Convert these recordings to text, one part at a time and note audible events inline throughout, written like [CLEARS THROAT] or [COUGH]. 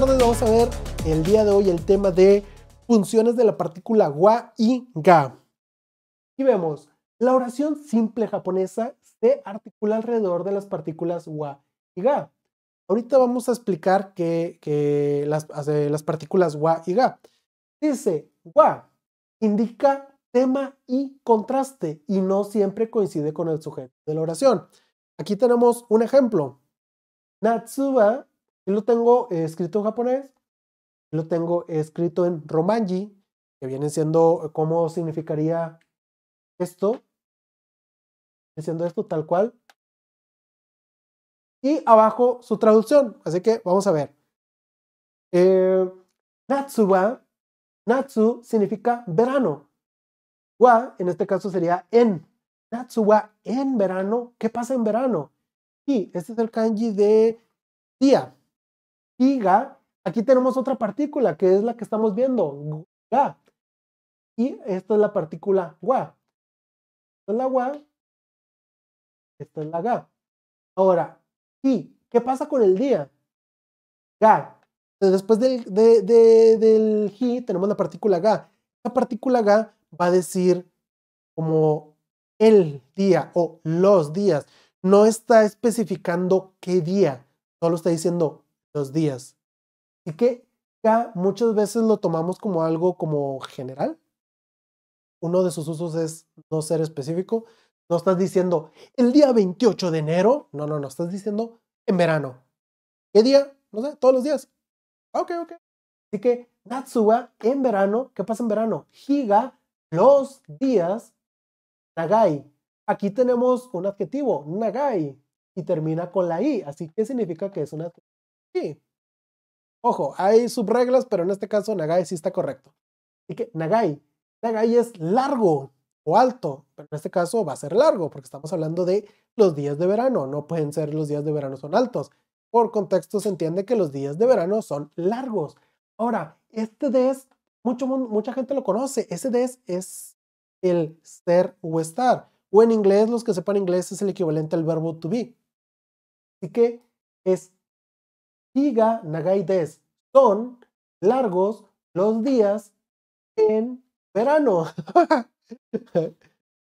tardes vamos a ver el día de hoy el tema de funciones de la partícula wa y ga. Y vemos, la oración simple japonesa se articula alrededor de las partículas wa y ga. Ahorita vamos a explicar que, las, partículas wa y ga. Dice, wa indica tema y contraste y no siempre coincide con el sujeto de la oración. Aquí tenemos un ejemplo. Natsuba y lo tengo eh, escrito en japonés, lo tengo escrito en romanji, que viene siendo, eh, ¿cómo significaría esto? siendo esto tal cual. Y abajo su traducción. Así que vamos a ver. Eh, Natsuwa, Natsu significa verano. Wa, en este caso sería en. Natsuwa en verano. ¿Qué pasa en verano? Y este es el kanji de día ga, aquí tenemos otra partícula que es la que estamos viendo, Ga. Y esta es la partícula wa Esta es la wa Esta es la Ga. Ahora, ¿y qué pasa con el día? Ga. Después del, de, del tenemos la partícula Ga. La partícula Ga va a decir como el día o los días. No está especificando qué día, solo está diciendo los días. Así que ya muchas veces lo tomamos como algo como general. Uno de sus usos es no ser específico. No estás diciendo el día 28 de enero. No, no, no. Estás diciendo en verano. ¿Qué día? No sé, todos los días. Ah, ok, ok. Así que Natsuga en verano. ¿Qué pasa en verano? Higa los días Nagai. Aquí tenemos un adjetivo, Nagai, y termina con la I. Así que significa que es una... adjetivo Sí. Ojo, hay subreglas, pero en este caso Nagai sí está correcto. Así que Nagai, Nagai es largo o alto, pero en este caso va a ser largo, porque estamos hablando de los días de verano, no pueden ser los días de verano son altos. Por contexto se entiende que los días de verano son largos. Ahora, este des, mucho, mucha gente lo conoce, ese des es el ser o estar, o en inglés, los que sepan inglés, es el equivalente al verbo to be. Así que es Iga Son largos los días en verano. [LAUGHS]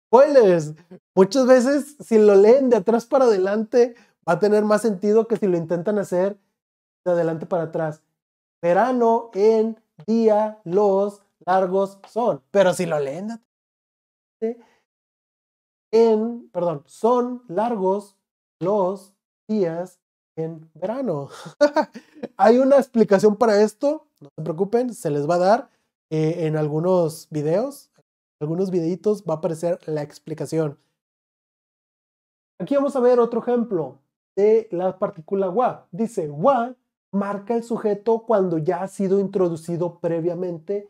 Spoilers. Muchas veces, si lo leen de atrás para adelante, va a tener más sentido que si lo intentan hacer de adelante para atrás. Verano en día los largos son. Pero si lo leen en, perdón, son largos los días en verano. [LAUGHS] Hay una explicación para esto, no se preocupen, se les va a dar eh, en algunos videos, en algunos videitos va a aparecer la explicación. Aquí vamos a ver otro ejemplo de la partícula wa. Dice wa marca el sujeto cuando ya ha sido introducido previamente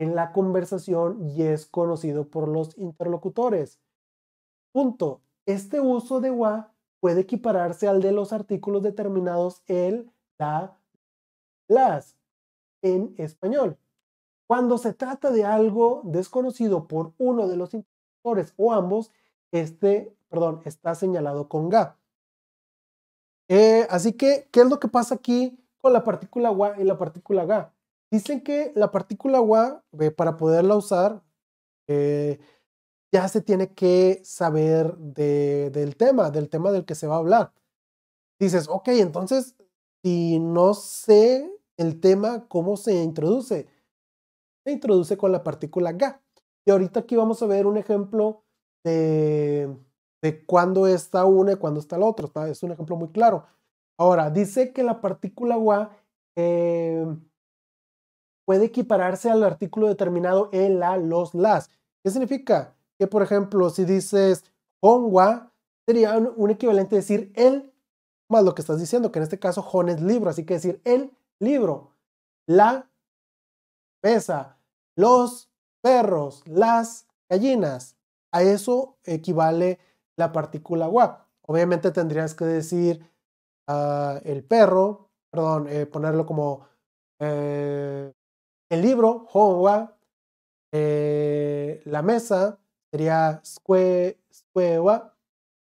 en la conversación y es conocido por los interlocutores. Punto. Este uso de wa puede equipararse al de los artículos determinados el, la, las en español. Cuando se trata de algo desconocido por uno de los interlocutores o ambos, este, perdón, está señalado con ga. Eh, así que, ¿qué es lo que pasa aquí con la partícula wa y la partícula ga? Dicen que la partícula wa, eh, para poderla usar, eh, ya se tiene que saber del tema, del tema del que se va a hablar. Dices, ok, entonces, si no sé el tema, ¿cómo se introduce? Se introduce con la partícula ga. Y ahorita aquí vamos a ver un ejemplo de, de cuándo está una y cuándo está la otra. Es un ejemplo muy claro. Ahora, dice que la partícula gua eh, puede equipararse al artículo determinado en la, los, las. ¿Qué significa? por ejemplo, si dices Hongwa, sería un, equivalente decir el más lo que estás diciendo, que en este caso Hon es libro, así que decir el libro, la mesa los perros, las gallinas. A eso equivale la partícula wa. Obviamente tendrías que decir ah, el perro, perdón, eh, ponerlo como eh, el libro, Hongwa eh, la mesa, sería Squewa.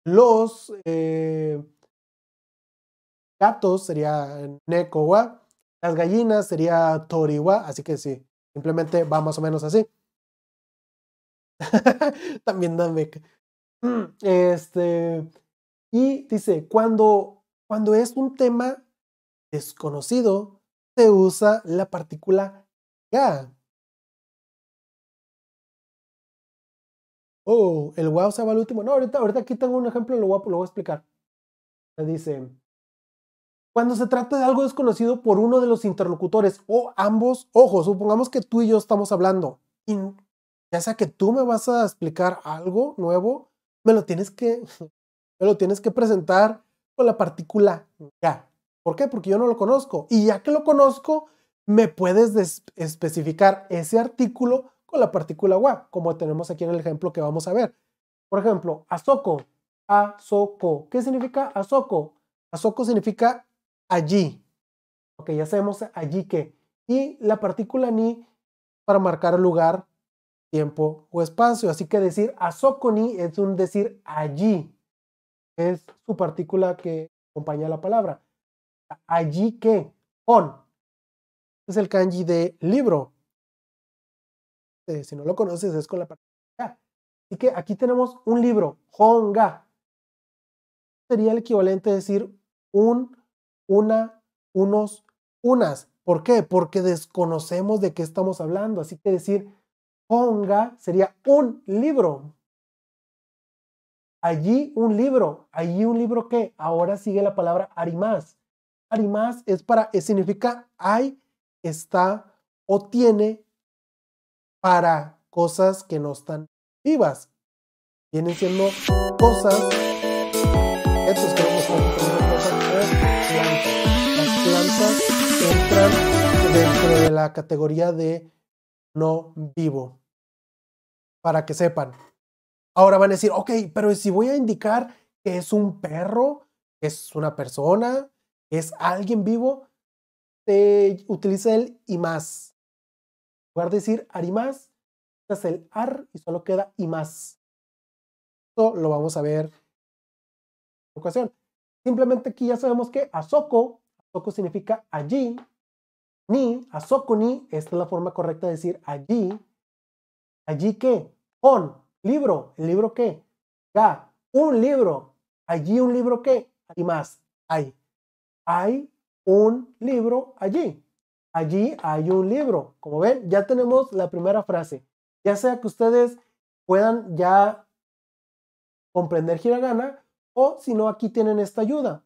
Los eh, gatos sería Nekowa. Las gallinas sería Toriwa. Así que sí, simplemente va más o menos así. [LAUGHS] También dame. Mm, este, y dice, cuando, cuando es un tema desconocido, se usa la partícula ga. oh, el wow se va al último. No, ahorita, ahorita aquí tengo un ejemplo, lo voy a, lo voy a explicar. Dice, cuando se trata de algo desconocido por uno de los interlocutores o ambos, ojo, supongamos que tú y yo estamos hablando, y ya sea que tú me vas a explicar algo nuevo, me lo tienes que, [LAUGHS] me lo tienes que presentar con la partícula ya. ¿Por qué? Porque yo no lo conozco. Y ya que lo conozco, me puedes especificar ese artículo con la partícula wa, como tenemos aquí en el ejemplo que vamos a ver. Por ejemplo, asoko, asoko ¿Qué significa asoko? asoko significa allí. Ok, ya sabemos allí que. Y la partícula ni para marcar lugar, tiempo o espacio. Así que decir asoko ni es un decir allí. Es su partícula que acompaña la palabra. Allí que, on. Es el kanji de libro. Este, si no lo conoces, es con la palabra Así que aquí tenemos un libro, honga. Sería el equivalente a decir un, una, unos, unas. ¿Por qué? Porque desconocemos de qué estamos hablando. Así que decir honga sería un libro. Allí un libro. Allí un libro que ahora sigue la palabra arimás. Arimás es para, significa hay, está o tiene para cosas que no están vivas. Vienen siendo cosas, estos que las plantas entran dentro de la categoría de no vivo. Para que sepan. Ahora van a decir, ok, pero si voy a indicar que es un perro, que es una persona, es alguien vivo, se utiliza el y más lugar de decir arimás, es el ar y solo queda imás. Esto lo vamos a ver en ocasión. Simplemente aquí ya sabemos que asoko, asoko significa allí, ni, asoko ni, esta es la forma correcta de decir allí. ¿Allí qué? On, libro, ¿el libro qué? Ga, un libro, allí un libro qué? y más, hay. Hay un libro allí allí hay un libro. Como ven, ya tenemos la primera frase. Ya sea que ustedes puedan ya comprender hiragana o si no, aquí tienen esta ayuda.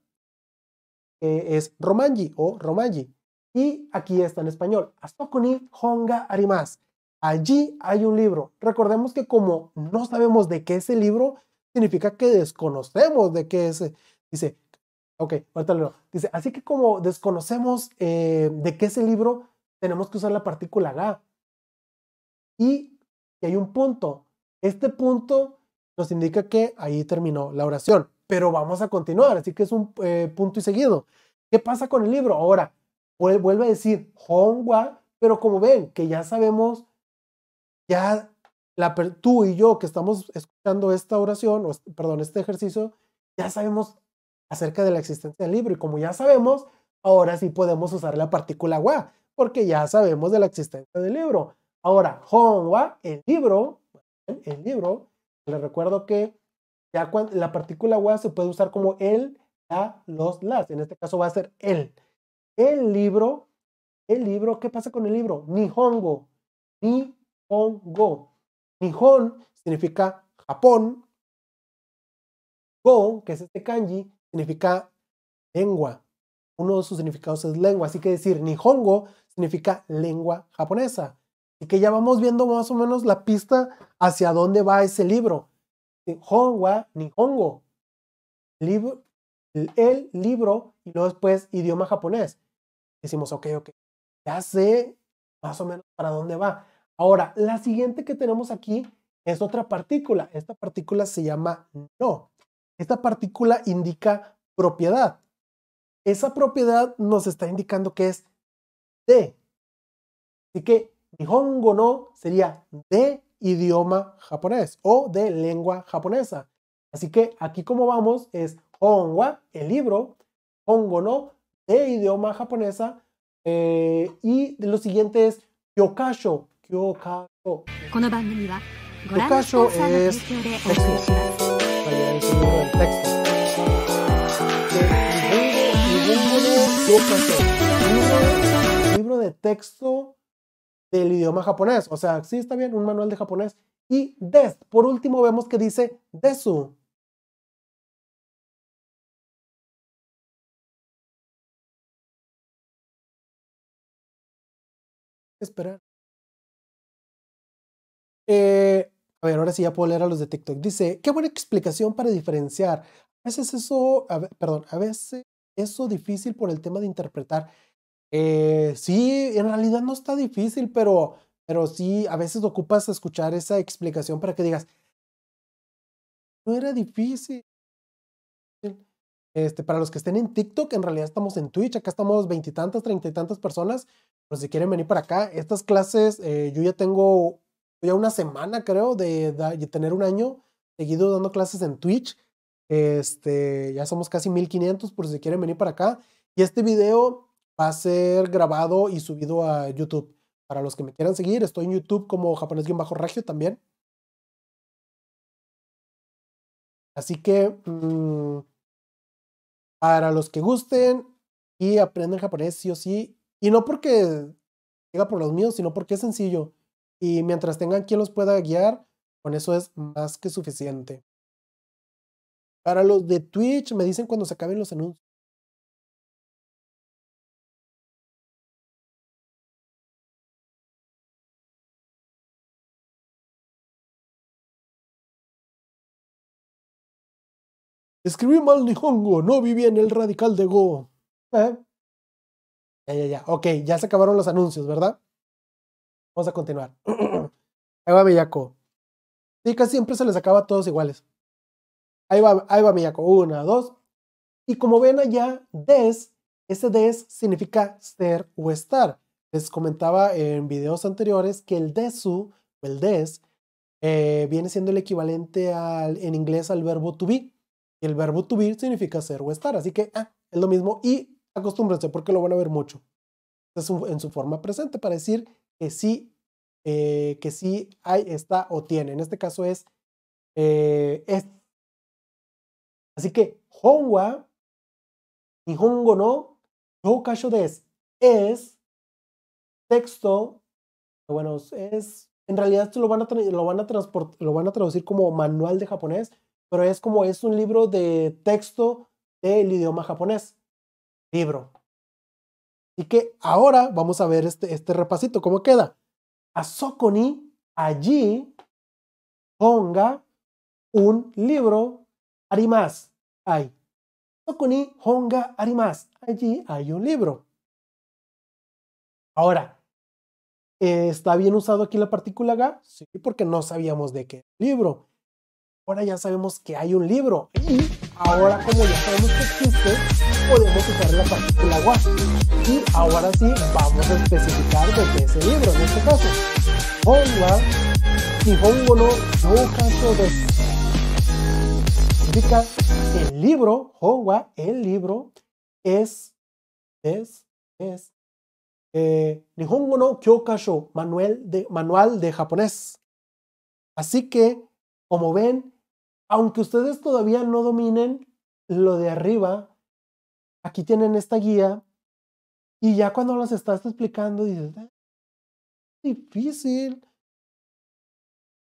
Que es romanji o romanji. Y aquí está en español. Astokuni honga arimas. Allí hay un libro. Recordemos que como no sabemos de qué es el libro, significa que desconocemos de qué es. Dice, Ok, ahorita Dice, así que como desconocemos eh, de qué es el libro, tenemos que usar la partícula ga. Y, hay un punto. Este punto nos indica que ahí terminó la oración. Pero vamos a continuar, así que es un eh, punto y seguido. ¿Qué pasa con el libro? Ahora, vuelve a decir Hongwa, pero como ven, que ya sabemos, ya la, tú y yo que estamos escuchando esta oración, o, perdón, este ejercicio, ya sabemos acerca de la existencia del libro. Y como ya sabemos, ahora sí podemos usar la partícula wa, porque ya sabemos de la existencia del libro. Ahora, wa, el libro, el libro, les recuerdo que ya cuando, la partícula wa se puede usar como el, la, los, las. En este caso va a ser el. El libro, el libro, ¿qué pasa con el libro? Nihongo, Nihongo. Nihon significa Japón. Go, que es este kanji, significa lengua. Uno de sus significados es lengua. Así que decir Nihongo significa lengua japonesa. Así que ya vamos viendo más o menos la pista hacia dónde va ese libro. Nihongo. Libro, el libro y luego después idioma japonés. Decimos, ok, ok, ya sé más o menos para dónde va. Ahora, la siguiente que tenemos aquí es otra partícula. Esta partícula se llama no. Esta partícula indica propiedad. Esa propiedad nos está indicando que es de. Así que Nihongo no sería de idioma japonés o de lengua japonesa. Así que aquí como vamos es hongwa, el libro, Hongo no, de idioma japonesa. Eh, y lo siguiente es Kyokasho. Kyokasho. Kyokasho es... Libro, de texto del idioma japonés. O sea, sí está bien, un manual de japonés. Y des, por último vemos que dice desu. Esperar. Eh, a ver, ahora sí ya puedo leer a los de TikTok. Dice, qué buena explicación para diferenciar. A veces eso, perdón, a veces eso difícil por el tema de interpretar. Eh, sí, en realidad no está difícil, pero, pero sí, a veces ocupas escuchar esa explicación para que digas, no era difícil. Este, para los que estén en TikTok, en realidad estamos en Twitch, acá estamos veintitantas, treinta y tantas personas, pero si quieren venir para acá, estas clases, eh, yo ya tengo ya una semana, creo, de, tener un año seguido dando clases en Twitch. Este, ya somos casi 1500 por si quieren venir para acá. Y este video va a ser grabado y subido a YouTube. Para los que me quieran seguir, estoy en YouTube como japonés-regio también. Así que, mm, para los que gusten y aprendan japonés sí o sí, y no porque llega por los míos, sino porque es sencillo y mientras tengan quien los pueda guiar, con eso es más que suficiente. Para los de Twitch, me dicen cuando se acaben los anuncios. Escribí mal Nihongo, no viví en el radical de Go. Eh. Ya, ya, ya. Ok, ya se acabaron los anuncios, ¿verdad? Vamos a continuar. [CLEARS THROAT] ahí va Miyako. Sí, casi siempre se les acaba a todos iguales. Ahí va, ahí va Miyako. Una, dos. Y como ven allá, des, ese des significa ser o estar. Les comentaba en videos anteriores que el desu o el des eh, viene siendo el equivalente al, en inglés al verbo to be. Y el verbo to be significa ser o estar. Así que ah, es lo mismo y acostúmbrense porque lo van a ver mucho. Es en su forma presente para decir que sí, eh, que sí hay, está o tiene. En este caso es, eh, Así que, Honwa, Nihongo no, caso de es texto, bueno, es, en realidad esto lo van a, lo van a, lo van a traducir como manual de japonés, pero es como, es un libro de texto del idioma japonés. Libro, que ahora vamos a ver este, este repasito, cómo queda. A Soconi allí ponga un libro arimas. Hay. Soconi ni honga arimas. Allí hay un libro. Ahora, ¿está bien usado aquí la partícula ga? porque no sabíamos de qué libro. Ahora ya sabemos que hay un libro. Y ahora como ya sabemos que existe, podemos usar la partícula wa Y ahora sí, vamos a especificar de qué es el libro en este caso. hongwa Nihongo no Significa el libro, Honwa, el libro, es, es, es, eh, de, manual de japonés. Así que, como ven, aunque ustedes todavía no dominen lo de arriba, aquí tienen esta guía. Y ya cuando las estás explicando, dices, ah, difícil.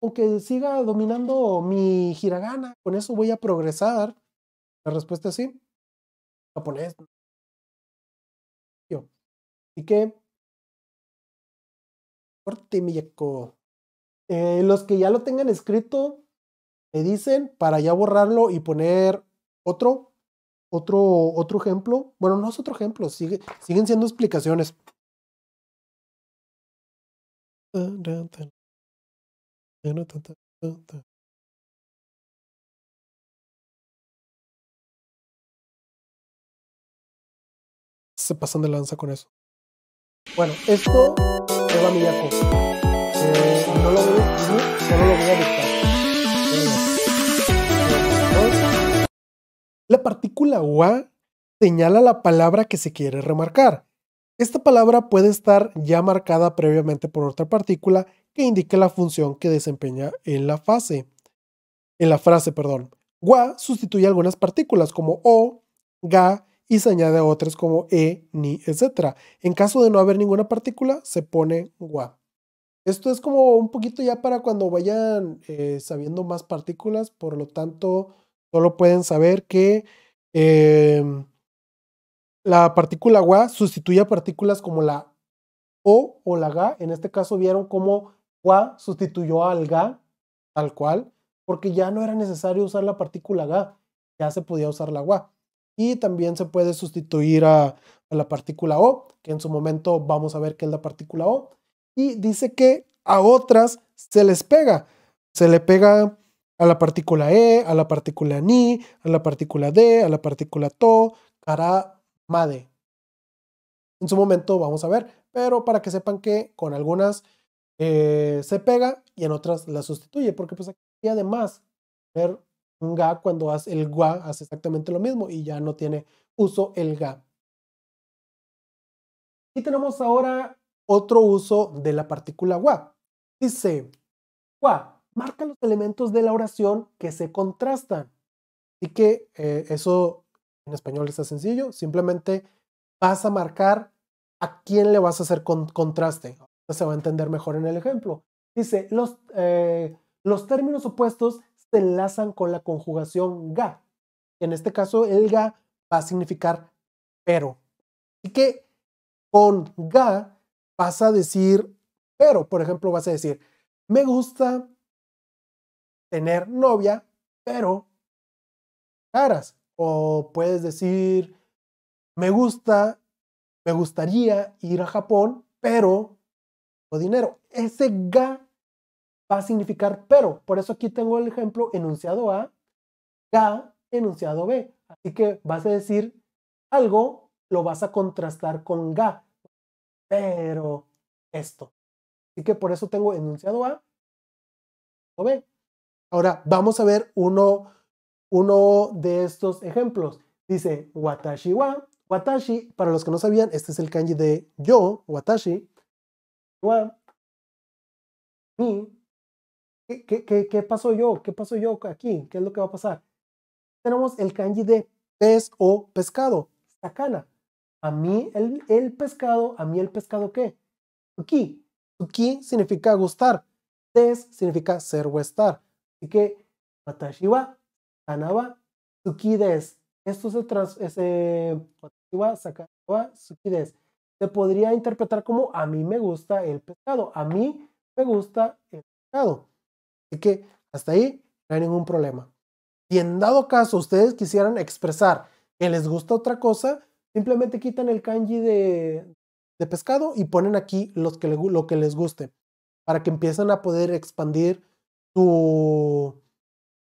Aunque siga dominando mi hiragana, con eso voy a progresar. La respuesta es sí. Japonés. Yo. Así que. Corte, eh, los que ya lo tengan escrito, me dicen para ya borrarlo y poner otro otro, otro ejemplo, bueno, no es otro ejemplo, siguen siendo explicaciones. Se pasan de lanza con eso. Bueno, esto es mi wa señala la palabra que se quiere remarcar. Esta palabra puede estar ya marcada previamente por otra partícula que indique la función que desempeña en la fase. En la frase, perdón. sustituye algunas partículas como o, ga y se añade a otras como e, ni, etc. En caso de no haber ninguna partícula, se pone wa Esto es como un poquito ya para cuando vayan eh, sabiendo más partículas, por lo tanto, solo pueden saber que Em, la partícula gua sustituye a partículas como la o o la ga. En este caso vieron cómo gua sustituyó al ga, tal cual, porque ya no era necesario usar la partícula ga, ya se podía usar la gua. Y también se puede sustituir a, la partícula o, que en su momento vamos a ver qué es la partícula o. Y dice que a otras se les pega. Se le pega a la partícula e, a la partícula ni, a la partícula d, a la partícula to, cara, made. En su momento vamos a ver, pero para que sepan que con algunas eh, se pega y en otras la sustituye, porque pues aquí además ver un ga cuando hace el gua hace exactamente lo mismo y ya no tiene uso el ga. Y tenemos ahora otro uso de la partícula gua. Dice gua marca los elementos de la oración que se contrastan. Así que eh, eso en español está sencillo, simplemente vas a marcar a quién le vas a hacer contraste. Se va a entender mejor en el ejemplo. Dice, los, eh, los términos opuestos se enlazan con la conjugación ga. En este caso, el ga va a significar pero. Así que con ga vas a decir pero. Por ejemplo, vas a decir, me gusta tener novia, pero caras. O puedes decir, me gusta, me gustaría ir a Japón, pero o dinero. Ese ga va a significar pero. Por eso aquí tengo el ejemplo enunciado A, ga enunciado B. Así que vas a decir algo, lo vas a contrastar con ga, pero esto. Así que por eso tengo enunciado A o B. Ahora vamos a ver uno, de estos ejemplos. Dice watashi wa. Watashi, para los que no sabían, este es el kanji de yo, watashi. ¿Qué, pasó yo? ¿Qué pasó yo aquí? ¿Qué es lo que va a pasar? Tenemos el kanji de pez o pescado, sakana. A mí el, pescado, a mí el pescado qué? Tuki. Tuki significa gustar. Des significa ser o estar. Así que, wa Tsukides. Esto se, trans, ese, se podría interpretar como a mí me gusta el pescado, a mí me gusta el pescado. Así que hasta ahí no hay ningún problema. Si en dado caso ustedes quisieran expresar que les gusta otra cosa, simplemente quitan el kanji de, de pescado y ponen aquí que, lo que les guste para que empiecen a poder expandir su,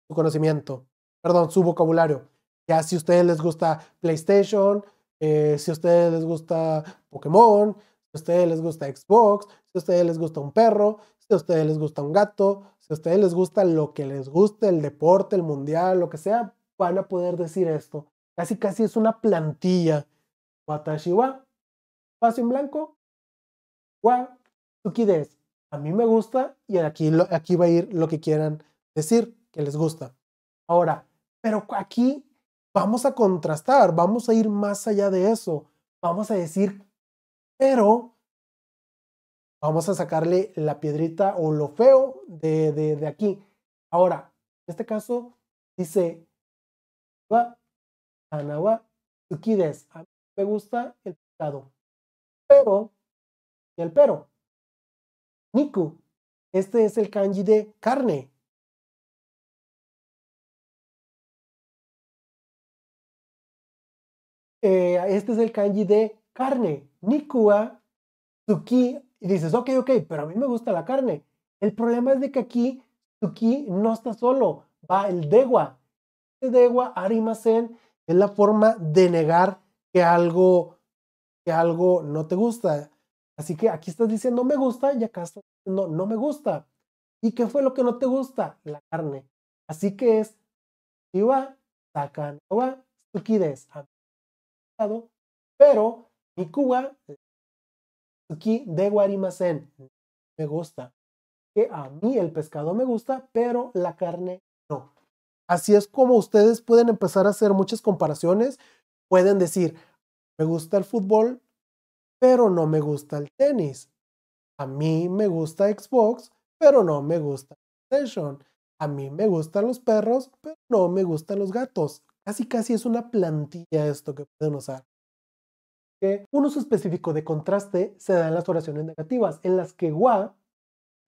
conocimiento, perdón, su vocabulario. Ya si a ustedes les gusta PlayStation, eh, si a ustedes les gusta Pokémon, si a ustedes les gusta Xbox, si a ustedes les gusta un perro, si a ustedes les gusta un gato, si a ustedes les gusta lo que les guste, el deporte, el mundial, lo que sea, van a poder decir esto. Casi, casi es una plantilla. Watashiwa, paso en blanco, wa, desu, a mí me gusta y aquí, aquí va a ir lo que quieran decir que les gusta. Ahora, pero aquí vamos a contrastar, vamos a ir más allá de eso, vamos a decir, pero vamos a sacarle la piedrita o lo feo de, aquí. Ahora, en este caso dice, a me gusta el pecado, pero, y el pero, Niku. Este es el kanji de carne. Eh, este es el kanji de carne. Nikua, Tsuki. Y dices, ok, ok, pero a mí me gusta la carne. El problema es de que aquí Tsuki no está solo. Va el dewa. Este dewa, arimasen, es la forma de negar que algo, que algo no te gusta. Así que aquí estás diciendo me gusta y acá estás diciendo no me gusta. ¿Y qué fue lo que no te gusta? La carne. Así que es iba, va, ah, Pero mi cuba, suki eh, de me gusta. Que a mí el pescado me gusta, pero la carne no. Así es como ustedes pueden empezar a hacer muchas comparaciones. Pueden decir, me gusta el fútbol, pero no me gusta el tenis. A mí me gusta Xbox, pero no me gusta PlayStation. A mí me gustan los perros, pero no me gustan los gatos. Casi casi es una plantilla esto que pueden usar. Que un uso específico de contraste se da en las oraciones negativas, en las que wa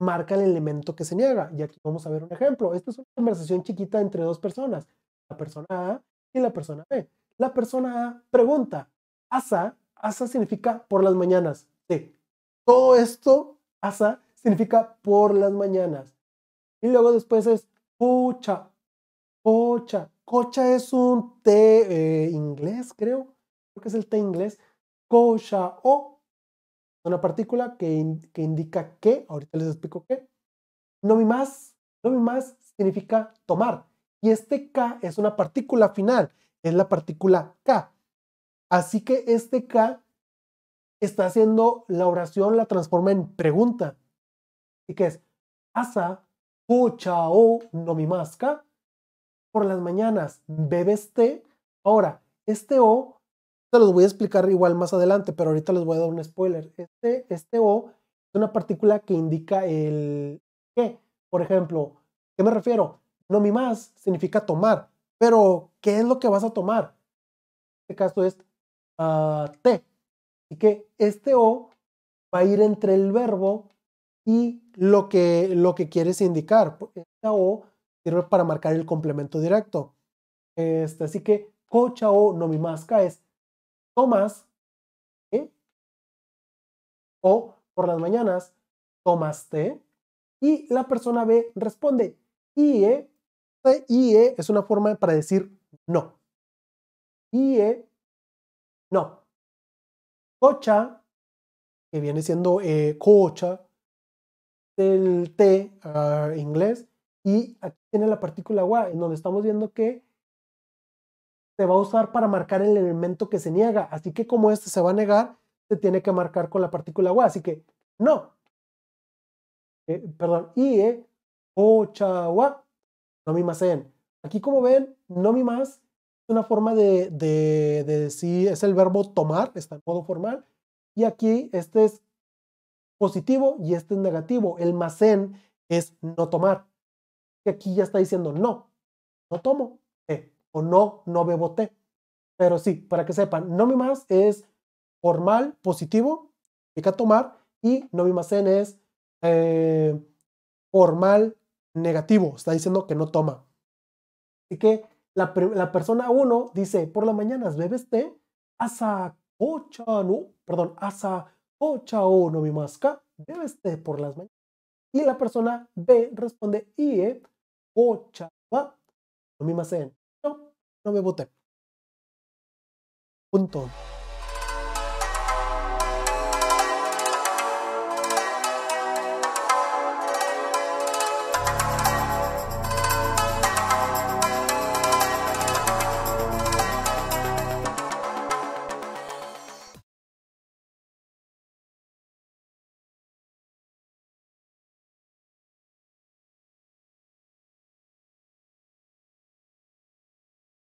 marca el elemento que se niega. Y aquí vamos a ver un ejemplo. Esta es una conversación chiquita entre dos personas, la persona A y la persona B. La persona A pregunta, Asa Asa significa por las mañanas. Todo esto, asa, significa por las mañanas. Y luego después es cocha, cocha. Cocha es un té eh, inglés, creo. Creo que es el té inglés. Cocha o una partícula que, que indica que. Ahorita les explico qué. No mi más. No más significa tomar. Y este K es una partícula final. Es la partícula K. Así que este K está haciendo la oración, la transforma en pregunta. Así que es, asa, pucha o K. Por las mañanas, bebes té. Ahora, este O, se los voy a explicar igual más adelante, pero ahorita les voy a dar un spoiler. Este, este O es una partícula que indica el qué. Por ejemplo, ¿qué me refiero? Nomimas significa tomar, pero ¿qué es lo que vas a tomar? En este caso es Ah, t. Así que este O va a ir entre el verbo y lo que, lo que quieres indicar. Esta O sirve para marcar el complemento directo. Este, así que cocha o nomimasca es tomas ¿eh? o por las mañanas tomaste y la persona B responde IE. IE es una forma para decir no. IE no. cocha que viene siendo eh, cocha del T ah, inglés, y aquí tiene la partícula wa, en donde estamos viendo que se va a usar para marcar el elemento que se niega. Así que como este se va a negar, se tiene que marcar con la partícula wa. Así que no. Eh, perdón, IE, cocha wa, no en. Aquí como ven, no más una forma de, decir, es el verbo tomar, está en modo formal, y aquí este es positivo y este es negativo. El macén es no tomar. Y aquí ya está diciendo no, no tomo eh, o no, no bebo té. Pero sí, para que sepan, no mi más es formal, positivo, significa tomar, y no mi macén es eh, formal, negativo, está diciendo que no toma. Así que la, persona 1 dice, por las mañanas bebes té, asa kocha no, uh, perdón, asa kocha o no mi masca, bebes té por las mañanas. Y la persona B responde, y kocha va, no mi masen, no, no bebo té. Punto.